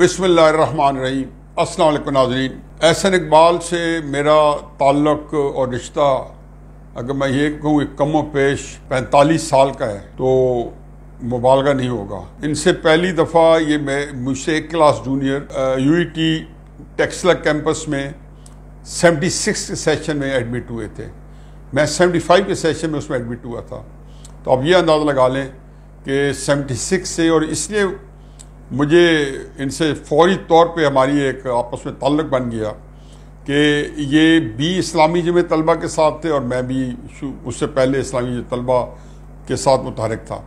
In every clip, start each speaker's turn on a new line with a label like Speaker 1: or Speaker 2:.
Speaker 1: बिसमीम असल नाजरीन एहसन इकबाल से मेरा ताल्लक और रिश्ता अगर मैं ये कहूँ एक कम पेश पैंतालीस साल का है तो मुबालगा नहीं होगा इनसे पहली दफ़ा ये मैं मुझसे एक class junior U E T e Taxila campus में सेवेंटी सिक्स के सेशन में एडमिट हुए थे मैं सेवेंटी फाइव के सेशन में उसमें एडमिट हुआ था तो अब ये अंदाज़ा लगा लें कि सेवेंटी सिक्स से और इसलिए मुझे इनसे फौरी तौर पे हमारी एक आपस में ताल्लुक बन गया कि ये भी इस्लामी जमे तलबा के साथ थे और मैं भी उससे पहले इस्लामी जमे तलबा के साथ मुतहरक था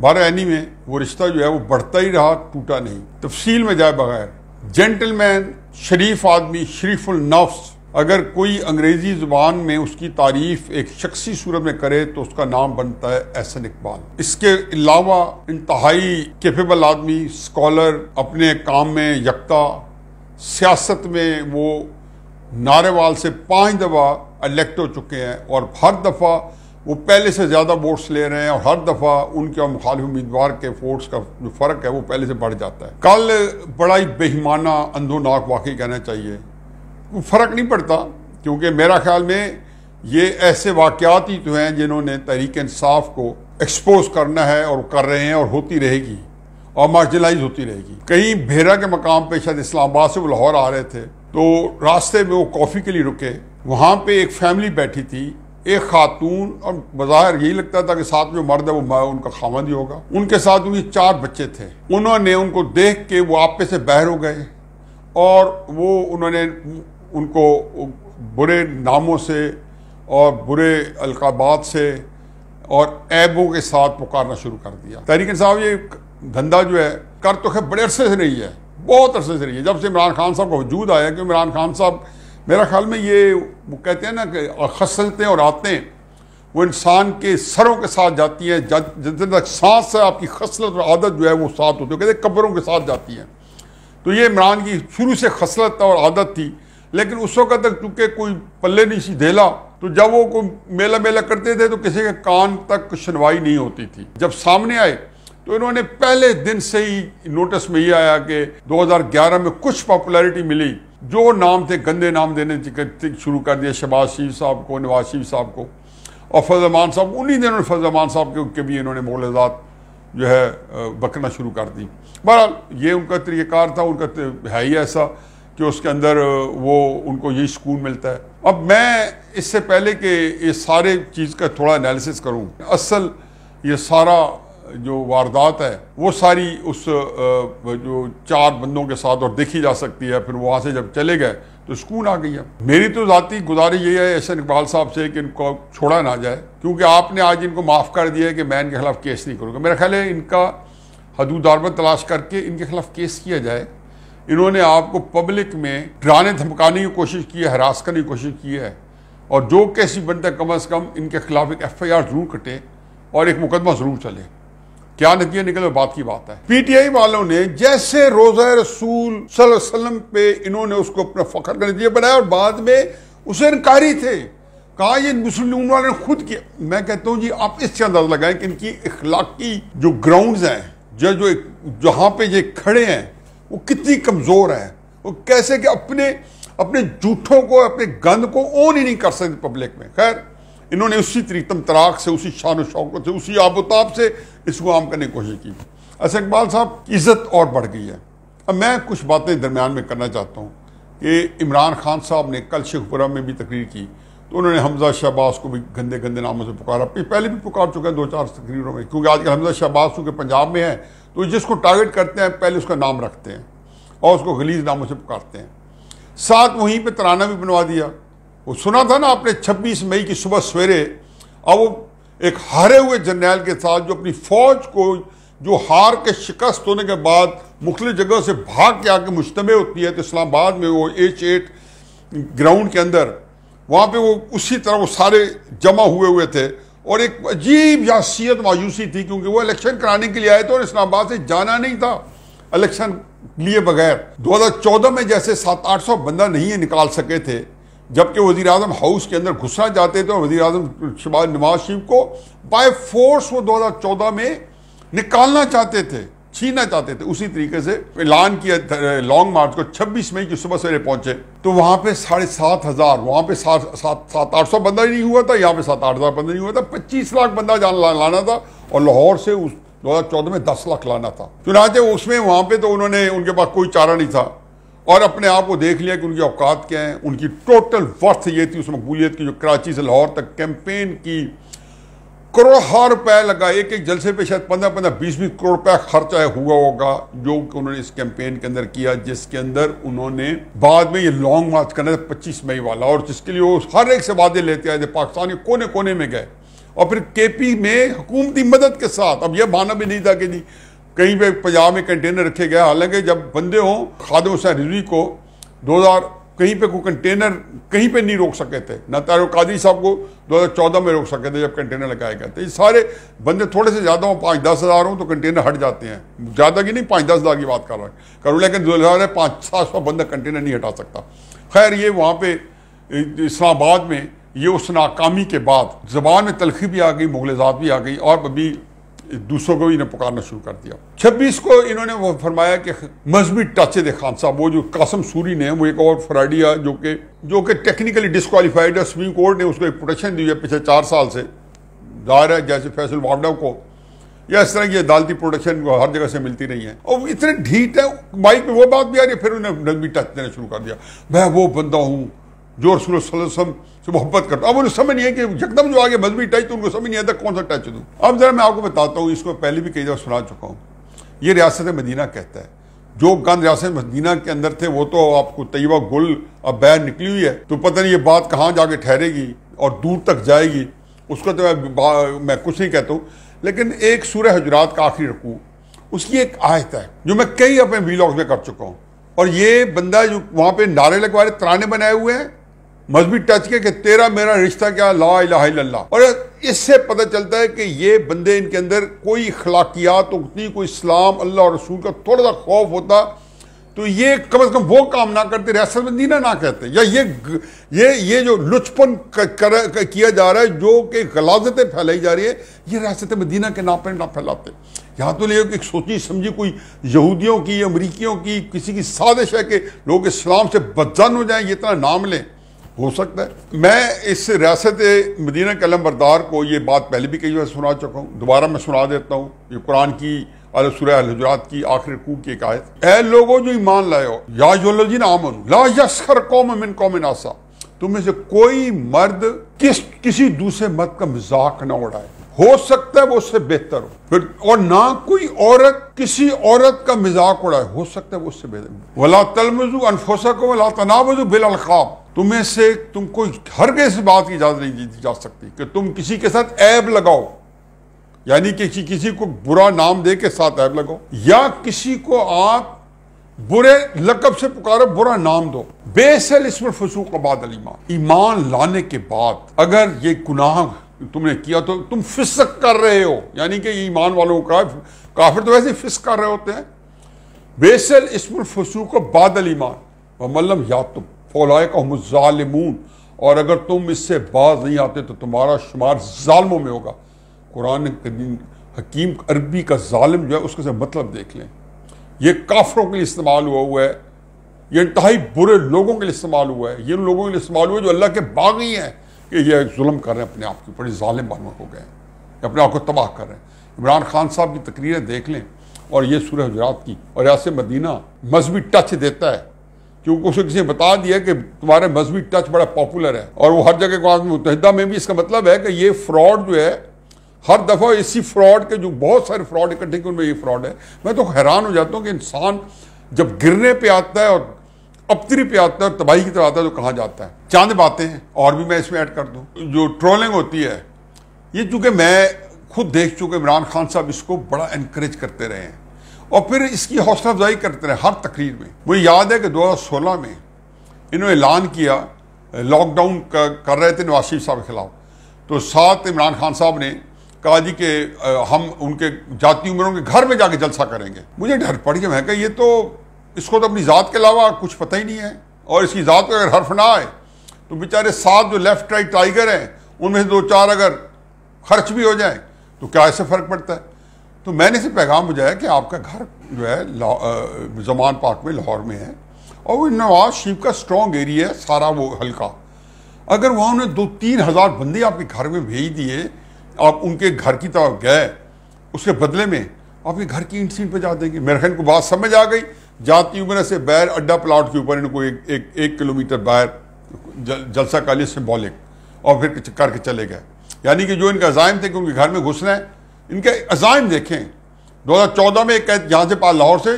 Speaker 1: बारह एनी में वो रिश्ता जो है वो बढ़ता ही रहा टूटा नहीं तफसील में जाए बगैर जेंटलमैन शरीफ आदमी शरीफुल नफ्स अगर कोई अंग्रेज़ी ज़ुबान में उसकी तारीफ़ एक शख्सी सूरत में करे तो उसका नाम बनता है एहसन इकबाल इसके अलावा इंतहाई केपेबल आदमी स्कॉलर अपने काम में यकता सियासत में वो नारेवाल से पाँच दफ़ा इलेक्ट हो चुके हैं और हर दफ़ा वो पहले से ज़्यादा वोट्स ले रहे हैं और हर दफ़ा उनके और मुखालिफ उम्मीदवार के वोट्स का जो फ़र्क है वो पहले से बढ़ जाता है कल बड़ा ही बेहिमाना अंधोनाक वाकई कहना चाहिए फ़र्क नहीं पड़ता क्योंकि मेरा ख्याल में ये ऐसे वाक़ात ही तो हैं जिन्होंने तहरीक इंसाफ को एक्सपोज करना है और कर रहे हैं और होती रहेगी और मार्जिलाइज होती रहेगी कहीं भेरा के मकाम पे शायद इस्लामाबाद से वो लाहौर आ रहे थे तो रास्ते में वो कॉफ़ी के लिए रुके वहाँ पे एक फैमिली बैठी थी एक खातून और बाहर यही लगता था कि साथ में मर्द है वो मैं उनका खामद ही होगा उनके साथ उनके चार बच्चे थे उन्होंने उनको देख के वो आपे से बहर हो गए और वो उन्होंने उनको बुरे नामों से और बुरे अलकाबात से और ऐबों के साथ पुकारना शुरू कर दिया तहरीक साहब ये धंधा जो है कर तो खैर बड़े अरसे से नहीं है बहुत अरसे से नहीं है जब से इमरान खान साहब का वजूद आया कि इमरान खान साहब मेरा ख्याल में ये वो कहते हैं ना कि खसलतें और आते हैं वो इंसान के सरों के साथ जाती हैं जितने तक सांस है आपकी खसलत और आदत जो है वो साथ होती है कहते कब्रों के साथ जाती हैं तो ये इमरान की शुरू से खसलत और आदत थी लेकिन उस वक्त तक चूंकि कोई पल्ले नहीं सीधेला तो जब वो को मेला मेला करते थे तो किसी के कान तक सुनवाई नहीं होती थी जब सामने आए तो इन्होंने पहले दिन से ही नोटिस में ये आया कि 2011 में कुछ पॉपुलैरिटी मिली जो नाम थे गंदे नाम देने शुरू कर दिया शहबाज शरीफ साहब को नवाज शरीफ साहब को और फजलमान साहब उन्हीं दिनों फजलमान साहब के, के भी इन्होंने मोगलजात जो है बकना शुरू कर दी बहरहाल ये उनका तरीक़ार था उनका है ही ऐसा कि उसके अंदर वो उनको यही सुकून मिलता है अब मैं इससे पहले कि ये सारे चीज़ का थोड़ा एनालिसिस करूँ असल ये सारा जो वारदात है वो सारी उस जो चार बंदों के साथ और देखी जा सकती है फिर वहाँ से जब चले गए तो सुकून आ गई है मेरी तो ज़ाती गुजारिश ये है एहसन इकबाल साहब से कि इनको छोड़ा ना जाए क्योंकि आपने आज इनको माफ़ कर दिया है कि मैं इनके खिलाफ केस नहीं करूँगा मेरा ख्याल है इनका हदूदारबत तलाश करके इनके खिलाफ केस किया जाए इन्होंने आपको पब्लिक में डराने धमकाने की कोशिश की है हरास करने की कोशिश की है और जो कैसी बनता है कम अज़ कम इनके खिलाफ एक एफ आई आर जरूर कटे और एक मुकदमा ज़रूर चले क्या नतीजा निकले बात की बात है पीटीआई वालों ने जैसे रोजा रसूल सल्लम पे इन्होंने उसको अपना फखर का नतीजा बनाया और बाद में उसे इनकारी थे कहा ये मुस्लिम लीग वाले ने खुद किया मैं कहता हूँ जी आप इससे अंदाजा लगाएं कि इनकी इखलाकी जो ग्राउंड हैं जो जो जहाँ पे ये खड़े हैं वो कितनी कमज़ोर है वो कैसे कि अपने अपने जूठों को अपने गंद को ओन ही नहीं कर सकते पब्लिक में खैर इन्होंने उसी तरीतम तराक से उसी शान शौकत से उसी आबोताब से इसको आम करने की कोशिश की अस अच्छा, इकबाल साहब इज़्ज़त और बढ़ गई है अब मैं कुछ बातें दरमियान में करना चाहता हूँ कि इमरान खान साहब ने कल शेखपुरा में भी तकरीर की तो उन्होंने हमजा शहबाज को भी गंदे गंदे नामों से पुकारा पहले भी पुकार चुके हैं दो चार तकरीरों में क्योंकि आजकल हमजा शहबाज चूँकि पंजाब में है तो जिसको टारगेट करते हैं पहले उसका नाम रखते हैं और उसको गलीज नामों से पुकारते हैं साथ वहीं पे तराना भी बनवा दिया वो सुना था ना आपने 26 मई की सुबह सवेरे अब वो एक हारे हुए जर्नैल के साथ जो अपनी फौज को जो हार के शिकस्त होने के बाद मुख्त जगह से भाग के आके मुशतम होती है तो इस्लामाबाद में वो एच एट ग्राउंड के अंदर वहाँ पे वो उसी तरह वो सारे जमा हुए हुए थे और एक अजीब यासीत मायूसी थी क्योंकि वो इलेक्शन कराने के लिए आए थे और इस्लामाबाद से जाना नहीं था इलेक्शन लिए बगैर 2014 में जैसे सात आठ सौ बंदा नहीं निकाल सके थे जबकि वजी अजम हाउस के अंदर घुसना चाहते थे और वजी अजम शबाज नवाज शरीफ को बाय फोर्स वो 2014 में निकालना चाहते थे छीनना चाहते थे उसी तरीके से ऐलान किया लॉन्ग मार्च को 26 मई की सुबह सवेरे पहुंचे तो वहां पे साढ़े सात हजार वहां पे सात सात आठ सौ बंदा ही नहीं हुआ था यहाँ पे सात आठ हजार बंदा नहीं हुआ था पच्चीस लाख बंदा जान ला, लाना था और लाहौर से उस दो हजार चौदह में दस लाख लाना था चुनाचे उसमें वहां पे तो उन्होंने उनके पास कोई चारा नहीं था और अपने आप को देख लिया कि उनकी औकात क्या है उनकी टोटल वर्थ ये थी उस मकबूलियत की जो कराची से लाहौर तक कैंपेन की करोड़ों हाँ रुपए लगा एक एक जलसे पे शायद पंद्रह पंद्रह बीस बीस करोड़ रुपया खर्चा हुआ होगा जो कि उन्होंने इस कैंपेन के अंदर किया जिसके अंदर उन्होंने बाद में ये लॉन्ग मार्च करना था पच्चीस मई वाला और जिसके लिए वो हर एक से वादे लेते आए थे पाकिस्तान के कोने कोने में गए और फिर केपी में हुकूमती मदद के साथ अब यह माना भी नहीं था कि जी कहीं पर पंजाब में कंटेनर रखे गए हालांकि जब बंदे हों खादम हुसैन रिजवी को दो हजार कहीं पे कोई कंटेनर कहीं पे नहीं रोक सके थे ना तारो कादरी साहब को 2014 में रोक सके थे जब कंटेनर लगाए गए थे ये सारे बंदे थोड़े से ज़्यादा हों पाँच दस हज़ार हों तो कंटेनर हट जाते हैं ज़्यादा की नहीं पाँच दस हज़ार की बात कर रहा है करूँ लेकिन दो हज़ार पाँच सात सौ बंदा कंटेनर नहीं हटा सकता खैर ये वहाँ पर इस्लामाबाद में ये उस नाकामी के बाद ज़बान में तलखी भी आ गई मुगलजात भी आ गई और अभी दूसरों को भी इन्हें पुकारना शुरू कर दिया छब्बीस को इन्होंने वो फरमाया कि मजहबी टच दे खान साहब वो जो कासम सूरी ने वो एक और फ्राडिया जो कि जो कि टेक्निकली डिसक्वालीफाइड है सुप्रीम कोर्ट ने उसको एक प्रोटेक्शन दी है पिछले चार साल से दायर है जैसे फैसल मामडा को या इस तरह की अदालती प्रोटेक्शन को हर जगह से मिलती नहीं है और इतने ढीठ है माइक में वो बात भी आ रही है फिर उन्हें नजबी टच देना शुरू कर दिया मैं वो बंदा हूँ जो रसूलम से मोहब्बत करता अब उन्हें समझ नहीं है कि यकदम जो आगे मजहबी टच तो उनको समझ नहीं आता कौन सा टच दूँ अब ज़रा मैं आपको बताता हूँ इसको पहले भी कई दफ़ा सुना चुका हूँ ये रियासत मदीना कहता है जो गंद रियासत मदीना के अंदर थे वो तो आपको तयबा गुल अब बैर निकली हुई है तो पता नहीं ये बात कहाँ जाके ठहरेगी और दूर तक जाएगी उसका तो मैं मैं कुछ नहीं कहता हूँ लेकिन एक सूर्य हजरात का आखिरी रकू उसकी एक आयत है जो मैं कई अपने वीलॉग में कर चुका हूँ और ये बंदा जो वहाँ पे नारे लगवा रहे तराने बनाए हुए हैं मजहबी टच के कि तेरा मेरा रिश्ता क्या ला इला और इससे पता चलता है कि ये बंदे इनके अंदर कोई अखलाकियात उतनी कोई इस्लाम अल्लाह और रसूल का थोड़ा सा खौफ होता तो ये कम अज़ कम वो काम ना करते रियासत में दीना ना कहते या ये ये ये जो लुचपन कर, कर, किया जा रहा है जो कि गलाजतें फैलाई जा रही है ये रियासत मदीना के नापे ना फैलाते यहाँ तो नहीं कि सोची समझी कोई यहूदियों की अमरीकियों की किसी की साजिश है कि लोग इस्लाम से बदजन हो जाएं ये इतना नाम लें हो सकता है मैं इस रियासत मदीना कलम बरदार को ये बात पहले भी कई बार सुना चुका हूँ दोबारा मैं सुना देता हूँ ये कुरान की अलसुरजरात की आखिर कू की एक आयत ए लोगो जो ईमान लाए हो याजी नामन ला यसखर कौम मिन कौम नासा तुम में से कोई मर्द किस किसी दूसरे मर्द का मजाक ना उड़ाए हो सकता है वो उससे बेहतर हो फिर और ना कोई औरत किसी औरत का मजाक उड़ाए हो सकता है वो उससे बेहतर वला तलमजू अनफोसा को वला तनावजू बिल अलखाब तुम्हें से तुमको हर के बात की इजाज़त नहीं दी जा सकती कि तुम किसी के साथ ऐब लगाओ यानी कि किसी किसी को बुरा नाम दे के साथ ऐब लगाओ या किसी को आप बुरे लकब से पुकारो बुरा नाम दो बेसल इसमें फसूक बाद ईमान ईमान लाने के बाद अगर ये गुनाह तुमने किया तो तुम फिसक कर रहे हो यानी कि ईमान वालों का काफिर तो वैसे फिसक कर रहे होते हैं बेसल इसमें फसूक बाद ईमान मल्लम या तुम फ़ोलाए कहम और अगर तुम इससे बाज नहीं आते तो तुम्हारा शुमार ालमों में होगा कुरान हकीम अरबी का ालम जो है उसके से मतलब देख लें ये काफरों के लिए इस्तेमाल हुआ हुआ है ये इंतहाई बुरे लोगों के लिए इस्तेमाल हुआ है ये लोगों के लिए इस्तेमाल हुआ है जो अल्लाह के बागी हैं कि ये जुल्म कर रहे हैं अपने आप के बड़े ालिम मालूम हो गए हैं अपने आप को तबाह कर रहे हैं इमरान खान साहब की तकरीरें देख लें और ये सूर्य हजरात की और ऐसे मदीना मजहबी टच देता है क्योंकि उसे किसी ने बता दिया कि तुम्हारे मजहबी टच बड़ा पॉपुलर है और वो हर जगह अवाम मुतहदा में भी इसका मतलब है कि ये फ्रॉड जो है हर दफ़ा इसी फ्रॉड के जो बहुत सारे फ्रॉड इकट्ठे उनमें ये फ्रॉड है मैं तो हैरान हो जाता हूँ कि इंसान जब गिरने पर आता है और अपतरी पे आता है और तबाही की तरह आता है तो कहाँ जाता है चांद बातें हैं और भी मैं इसमें ऐड कर दूँ जो ट्रोलिंग होती है ये चूँकि मैं खुद देख चुके इमरान खान साहब इसको बड़ा इनक्रेज करते रहे हैं और फिर इसकी हौसला अफजाई करते रहे हर तकरीर में मुझे याद है कि 2016 में इन्होंने ऐलान किया लॉकडाउन कर रहे थे नवाज शरीफ साहब के खिलाफ तो साथ इमरान खान साहब ने कहा जी कि हम उनके जाती उम्रों के घर में जाके जलसा करेंगे मुझे डर पड़ गया मैं कहा ये तो इसको तो अपनी ज़ात के अलावा कुछ पता ही नहीं है और इसकी ज़ात को अगर हर्फ ना आए तो बेचारे सात जो लेफ्ट राइट टाइगर हैं उनमें से दो चार अगर खर्च भी हो जाए तो क्या ऐसे फ़र्क पड़ता है तो मैंने से पैगाम बुझाया कि आपका घर जो है जमान पार्क में लाहौर में है और वो नवाज शरीफ का स्ट्रॉन्ग एरिया है सारा वो हल्का अगर वहाँ उन्हें दो तीन हज़ार बंदे आपके घर में भेज दिए आप उनके घर की तरफ गए उसके बदले में आपके घर की इंट सीट पर जा देंगे मेरे ख्याल को बात समझ आ गई जाती उम्र से बैर अड्डा प्लाट के ऊपर इनको एक एक, एक किलोमीटर बाहर जल, जलसा काली सिम्बॉलिक और फिर करके चले गए यानी कि जो इनका जायम थे कि उनके घर में घुसना है इनके अजाइम देखें 2014 में एक यहाँ से लाहौर से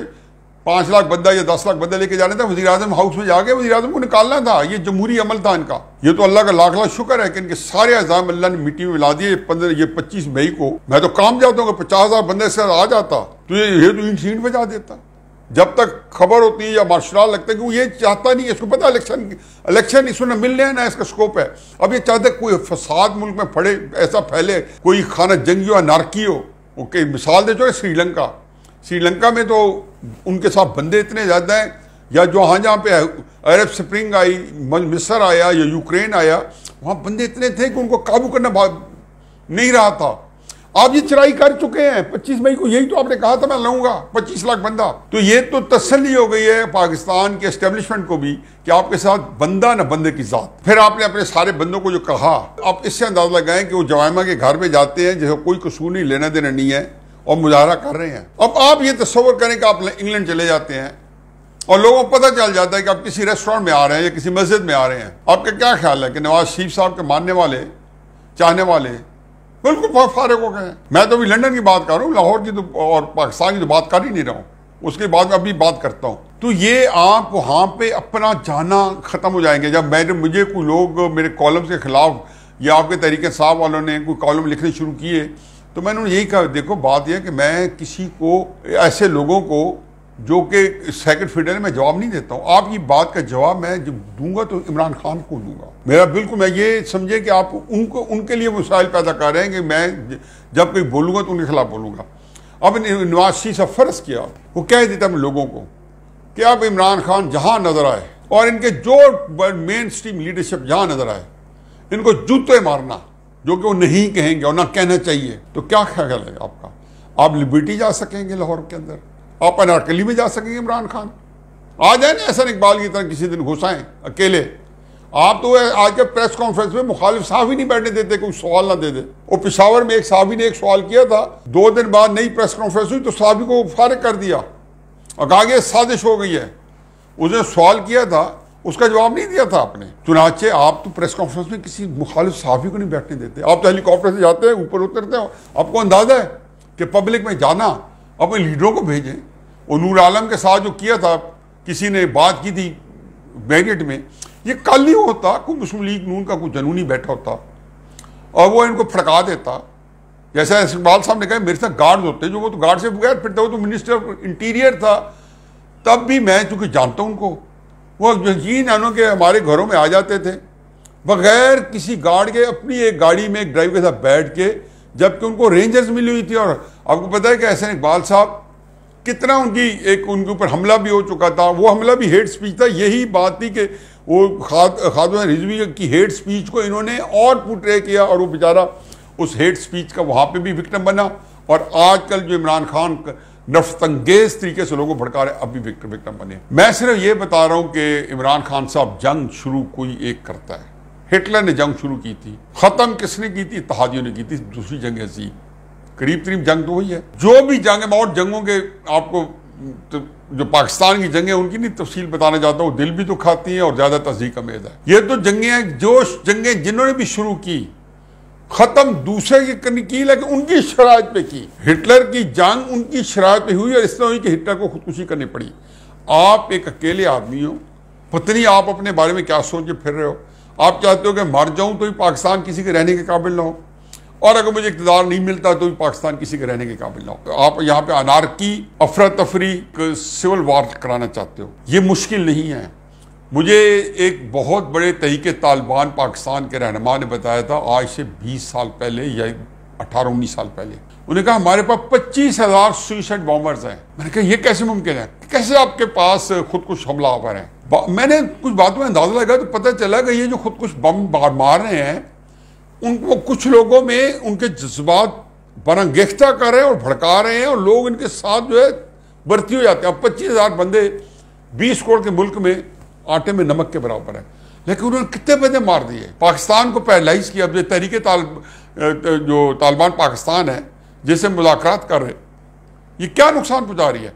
Speaker 1: पाँच लाख बंदा या दस लाख बंदा लेके जाने था वजी अजम हाउस में जाके वजी अजम को निकालना था ये जमहूरी अमल था इनका ये तो अल्लाह का लाख लाख शुक्र है कि इनके सारे अजाम अल्लाह ने मिट्टी में मिला दिए पंद्रह ये पच्चीस मई को मैं तो काम जाता हूँ पचास हजार बंदे से आ जाता तो ये, तो इन सीट बजा देता जब तक खबर होती है या मार्शल लगता है कि वो ये चाहता नहीं है इसको पता इलेक्शन इलेक्शन इसमें ना मिलने हैं ना इसका स्कोप है अब ये चाहते कोई फसाद मुल्क में फड़े ऐसा फैले कोई खाना जंगी हो नारकी हो ओके मिसाल दे है श्रीलंका श्रीलंका में तो उनके साथ बंदे इतने ज़्यादा हैं या जो हाँ जहाँ पे अरब स्प्रिंग आई मिसर आया या यूक्रेन आया वहाँ बंदे इतने थे कि उनको काबू करना नहीं रहा था आप ये चढ़ाई कर चुके हैं 25 मई को यही तो आपने कहा था मैं लाऊंगा 25 लाख बंदा तो ये तो तसली हो गई है पाकिस्तान के एस्टेब्लिशमेंट को भी कि आपके साथ बंदा ना बंदे की जात फिर आपने अपने सारे बंदों को जो कहा आप इससे अंदाजा लगाएं कि वो जवामा के घर में जाते हैं जिसे कोई कसूर नहीं लेना देना नहीं है और मुजाहरा कर रहे हैं अब आप ये तस्वर करें कि आप इंग्लैंड चले जाते हैं और लोगों को पता चल जाता है कि आप किसी रेस्टोरेंट में आ रहे हैं या किसी मस्जिद में आ रहे हैं आपका क्या ख्याल है कि नवाज शरीफ साहब के मानने वाले चाहने वाले बिल्कुल बहुत फारग हो गए हैं मैं तो अभी लंदन की बात कर रहा हूँ लाहौर की तो और पाकिस्तान की तो बात कर ही नहीं रहा हूँ उसके बाद मैं अभी बात करता हूँ तो ये आप वहाँ पे अपना जाना ख़त्म हो जाएंगे जब मैंने मुझे कोई लोग मेरे कॉलम्स के ख़िलाफ़ या आपके तरीके साहब वालों ने कोई कॉलम लिखने शुरू किए तो मैंने उन्हें यही कहा देखो बात यह है कि मैं किसी को ऐसे लोगों को जो कि सेकंड फीडर में जवाब नहीं देता हूँ आपकी बात का जवाब मैं जब दूंगा तो इमरान खान को दूंगा मेरा बिल्कुल मैं ये समझे कि आप उनको उनके लिए मसाइल पैदा कर रहे हैं कि मैं जब कोई बोलूँगा तो उनके खिलाफ बोलूँगा अब नवासी से फ़र्ज किया वो कह देता हम लोगों को कि अब इमरान खान जहाँ नज़र आए और इनके जो मेन स्ट्रीम लीडरशिप जहाँ नज़र आए इनको जूते मारना जो कि वो नहीं कहेंगे और ना कहना चाहिए तो क्या ख्याल है आपका आप लिबर्टी जा सकेंगे लाहौर के अंदर आप अनारकली में जा सकेंगे इमरान खान आ जाए ना ऐसा इकबाल की तरह किसी दिन घुस अकेले आप तो आज के प्रेस कॉन्फ्रेंस में मुखालिफ साहब ही नहीं बैठने देते कोई सवाल ना दे दे और पिशावर में एक साहबी ने एक सवाल किया था दो दिन बाद नई प्रेस कॉन्फ्रेंस हुई तो साहबी को फारग कर दिया और कहा गया साजिश हो गई है उसने सवाल किया था उसका जवाब नहीं दिया था आपने चुनाचे आप तो प्रेस कॉन्फ्रेंस में किसी मुखालिफ साहबी को नहीं बैठने देते आप तो हेलीकॉप्टर से जाते हैं ऊपर उतरते हैं आपको अंदाजा है कि पब्लिक में जाना अपने लीडरों को भेजें नूर आलम के साथ जो किया था किसी ने बात की थी बैरियट में ये कल ही होता कोई मुस्लिम लीग नून का कोई जनूनी बैठा होता और वो इनको फड़का देता जैसा इकबाल साहब ने कहा मेरे साथ गार्ड होते जो वो तो गार्ड से बगैर फिरते वो तो मिनिस्टर इंटीरियर था तब भी मैं चूँकि जानता हूँ उनको वो यकीन आनो के हमारे घरों में आ जाते थे बगैर किसी गार्ड के अपनी एक गाड़ी में एक ड्राइवर के साथ बैठ के जबकि उनको रेंजर्स मिली हुई थी और आपको पता है कि एहसन इकबाल साहब कितना उनकी एक उनके ऊपर हमला भी हो चुका था वो हमला भी हेट स्पीच था यही बात थी कि वो खाद खादमा रिजवी की हेट स्पीच को इन्होंने और पुटरे किया और वो बेचारा उस हेट स्पीच का वहाँ पे भी विक्टम बना और आजकल जो इमरान खान नफतंगेज तरीके से लोगों भड़का रहे अब भी विक्टम बने मैं सिर्फ ये बता रहा हूँ कि इमरान खान साहब जंग शुरू कोई एक करता है हिटलर ने जंग शुरू की थी ख़त्म किसने की थी इतिहादियों ने की थी दूसरी जंग अजीब करीब करीब जंग तो हुई है जो भी जंग मैं जंगों के आपको तो जो पाकिस्तान की जंगें उनकी नहीं तफसील बताना चाहता हूँ दिल भी तो खाती है और ज़्यादा तजीक अमेज है ये तो जंगे हैं जो जंगे जिन्होंने भी शुरू की ख़त्म दूसरे की की लेकिन उनकी शरात पे की हिटलर की जंग उनकी शरात पे हुई और इस तरह हुई कि हिटलर को खुदकुशी करनी पड़ी आप एक अकेले आदमी हो पत्नी आप अपने बारे में क्या सोच के फिर रहे हो आप चाहते हो कि मर जाऊं तो ही पाकिस्तान किसी के रहने के काबिल ना हो और अगर मुझे इकतदार नहीं मिलता तो भी पाकिस्तान किसी के रहने के काबिल ना हो आप यहाँ पे अनारकी अफरा तफरी सिविल वार कराना चाहते हो ये मुश्किल नहीं है मुझे एक बहुत बड़े तरीके तालिबान पाकिस्तान के रहनमा ने बताया था आज से 20 साल पहले या अठारह उन्नीस साल पहले उन्हें कहा हमारे पास पच्चीस हजार सुइसाइड बॉम्बर्स हैं मैंने कहा ये कैसे मुमकिन है कैसे आपके पास खुदकुश हमला आवर हैं मैंने कुछ बातों में अंदाजा लगा तो पता चला कि ये जो खुदकुश बम मार रहे हैं उनको कुछ लोगों में उनके जज्बात बरंगेख्ता कर रहे हैं और भड़का रहे हैं और लोग इनके साथ जो है बढ़ती हो जाते हैं अब पच्चीस हज़ार बंदे बीस करोड़ के मुल्क में आटे में नमक के बराबर है लेकिन उन्होंने कितने बंदे मार दिए पाकिस्तान को पैरलाइज किया अब जो तहरीक ताल जो तालिबान पाकिस्तान है जैसे मुलाकात कर रहे ये क्या नुकसान पहुँचा रही है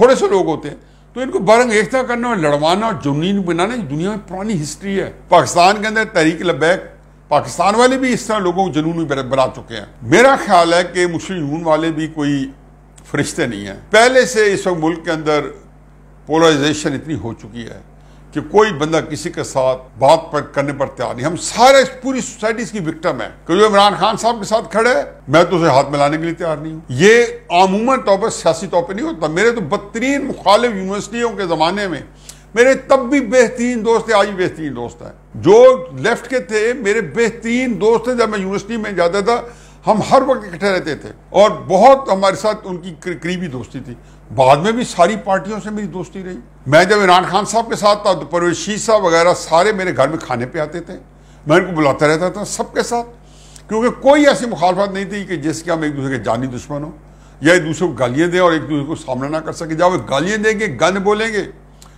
Speaker 1: थोड़े से लोग होते हैं तो इनको बरंग एकता करना और लड़वाना और जुनीन बनाना दुनिया में पुरानी हिस्ट्री है पाकिस्तान के अंदर तहरीक लबैक पाकिस्तान वाले भी इस तरह लोगों को जुनून में बना चुके हैं मेरा ख्याल है कि मुस्लिम वाले भी कोई फरिश्ते नहीं हैं पहले से इस वक्त मुल्क के अंदर पोलराइजेशन इतनी हो चुकी है कि कोई बंदा किसी के साथ बात पर करने पर तैयार नहीं हम सारे पूरी सोसाइटी की विक्टम है क्योंकि जो इमरान खान साहब के साथ खड़े मैं तो उसे हाथ मिलाने के लिए तैयार नहीं हूँ ये आमूमन तौर पर सियासी तौर पर नहीं होता मेरे तो बदतरीन मुखालिफ यूनिवर्सिटियों के ज़माने में मेरे तब भी बेहतरीन दोस्त है आज भी बेहतरीन दोस्त हैं जो लेफ्ट के थे मेरे बेहतरीन दोस्त थे जब मैं यूनिवर्सिटी में जाता था हम हर वक्त इकट्ठे रहते थे और बहुत हमारे साथ उनकी करीबी दोस्ती थी बाद में भी सारी पार्टियों से मेरी दोस्ती रही मैं जब इमरान खान साहब के साथ था तो परवेशी साहब वगैरह सारे मेरे घर में खाने पे आते थे मैं उनको बुलाता रहता था सबके साथ क्योंकि कोई ऐसी मुखालफत नहीं थी कि जिसके हम एक दूसरे के जानी दुश्मन हो या एक दूसरे को गालियाँ दें और एक दूसरे को सामना ना कर सके जब गालियाँ देंगे गन बोलेंगे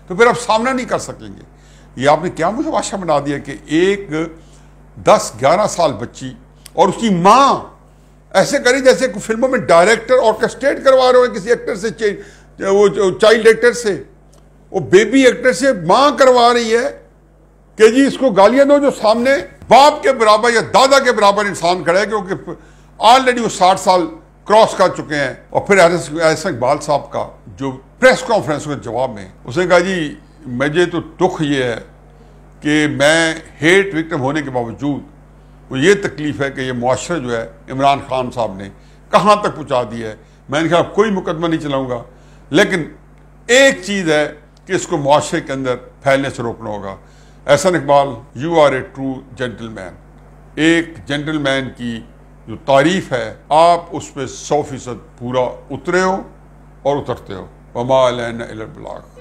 Speaker 1: तो फिर आप सामना नहीं कर सकेंगे ये आपने क्या मुझे भाषा बना दिया कि एक दस ग्यारह साल बच्ची और उसकी माँ ऐसे करी जैसे फिल्मों में डायरेक्टर ऑर्केस्ट्रेट करवा रहे हो किसी एक्टर से वो चाइल्ड एक्टर से वो बेबी एक्टर से माँ करवा रही है कि जी इसको गालियां दो जो सामने बाप के बराबर या दादा के बराबर इंसान खड़ा है क्योंकि ऑलरेडी वो साठ साल क्रॉस कर चुके हैं और फिर एहसन इकबाल साहब का जो प्रेस कॉन्फ्रेंस के जवाब में उसने कहा जी मुझे तो दुख ये है कि मैं हेट विक्टिम होने के बावजूद वो ये तकलीफ़ है कि ये मुआरे जो है इमरान खान साहब ने कहाँ तक पहुँचा दिया है मैंने कहा कोई मुकदमा नहीं चलाऊँगा लेकिन एक चीज़ है कि इसको मुआरे के अंदर फैलने से रोकना होगा Ehsan Iqbal you are a true gentleman एक जेंटलमैन की जो तारीफ है आप उस पर सौ फीसद पूरा उतरे हो और उतरते हो वमा अलैन अलबलाग